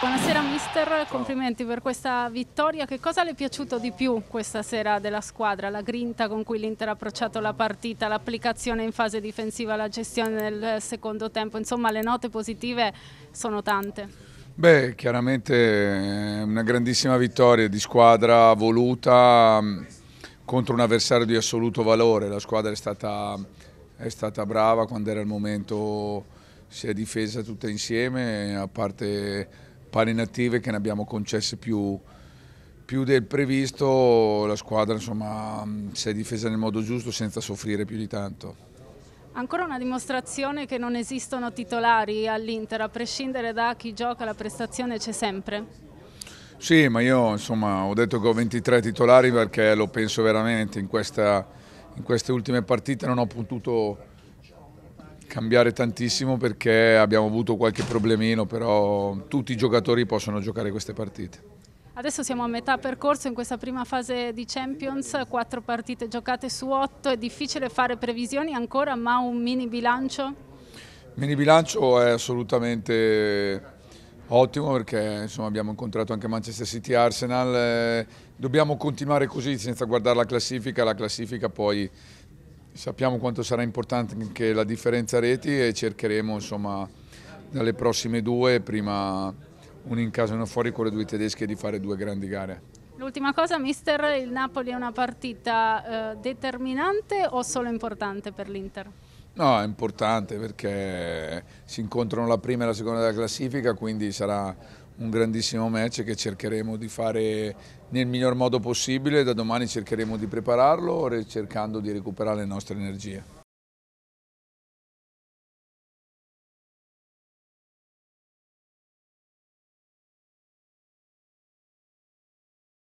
Buonasera mister, complimenti per questa vittoria. Che cosa le è piaciuto di più questa sera della squadra? La grinta con cui l'Inter ha approcciato la partita, l'applicazione in fase difensiva, la gestione del secondo tempo, insomma le note positive sono tante. Beh, chiaramente eh, una grandissima vittoria di squadra voluta mm, contro un avversario di assoluto valore. La squadra è stata, è stata brava quando era il momento, si è difesa tutta insieme, a parte pari native che ne abbiamo concesse più, più del previsto, la squadra insomma, mm, si è difesa nel modo giusto senza soffrire più di tanto. Ancora una dimostrazione che non esistono titolari all'Inter, a prescindere da chi gioca la prestazione c'è sempre. Sì, ma io insomma, ho detto che ho 23 titolari perché lo penso veramente, in, questa, in queste ultime partite non ho potuto cambiare tantissimo perché abbiamo avuto qualche problemino, però tutti i giocatori possono giocare queste partite. Adesso siamo a metà percorso in questa prima fase di Champions, quattro partite giocate su otto, è difficile fare previsioni ancora, ma un mini bilancio? Mini bilancio è assolutamente ottimo perché insomma, abbiamo incontrato anche Manchester City e Arsenal, eh, dobbiamo continuare così senza guardare la classifica, la classifica poi Sappiamo quanto sarà importante anche la differenza reti e cercheremo insomma dalle prossime due, prima un in casa e uno fuori con le due tedesche, di fare due grandi gare. L'ultima cosa, mister, il Napoli è una partita eh, determinante o solo importante per l'Inter? No, è importante perché si incontrano la prima e la seconda della classifica, quindi sarà un grandissimo match che cercheremo di fare nel miglior modo possibile, da domani cercheremo di prepararlo cercando di recuperare le nostre energie.